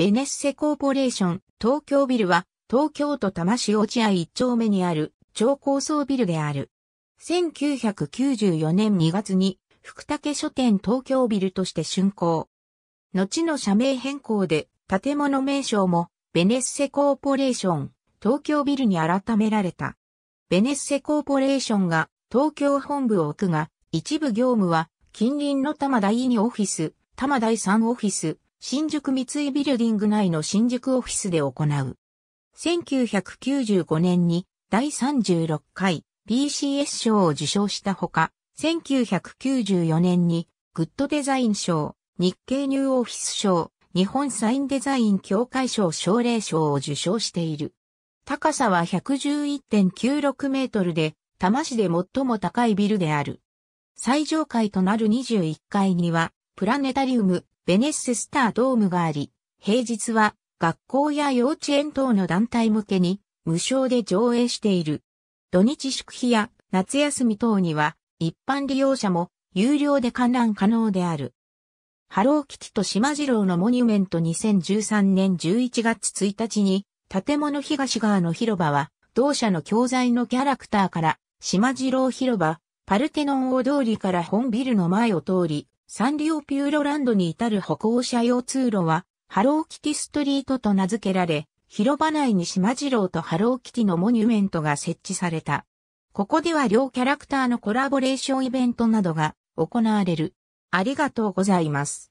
ベネッセコーポレーション東京ビルは東京都多摩市落合1丁目にある超高層ビルである。1994年2月に福武書店東京ビルとして竣工。後の社名変更で建物名称もベネッセコーポレーション東京ビルに改められた。ベネッセコーポレーションが東京本部を置くが一部業務は近隣の多摩第2オフィス、多摩第3オフィス、新宿三井ビルディング内の新宿オフィスで行う。1995年に第36回 BCS 賞を受賞したほか、1994年にグッドデザイン賞、日経ニューオフィス賞、日本サインデザイン協会賞奨励賞を受賞している。高さは111.96メートルで、多摩市で最も高いビルである。最上階となる21階には、プラネタリウム、ベネッセスタードームがあり、平日は学校や幼稚園等の団体向けに無償で上映している。土日祝日や夏休み等には一般利用者も有料で観覧可能である。ハローキティと島次郎のモニュメント2013年11月1日に建物東側の広場は同社の教材のキャラクターから島次郎広場、パルテノン大通りから本ビルの前を通り、サンリオピューロランドに至る歩行者用通路は、ハローキティストリートと名付けられ、広場内に島次郎とハローキティのモニュメントが設置された。ここでは両キャラクターのコラボレーションイベントなどが行われる。ありがとうございます。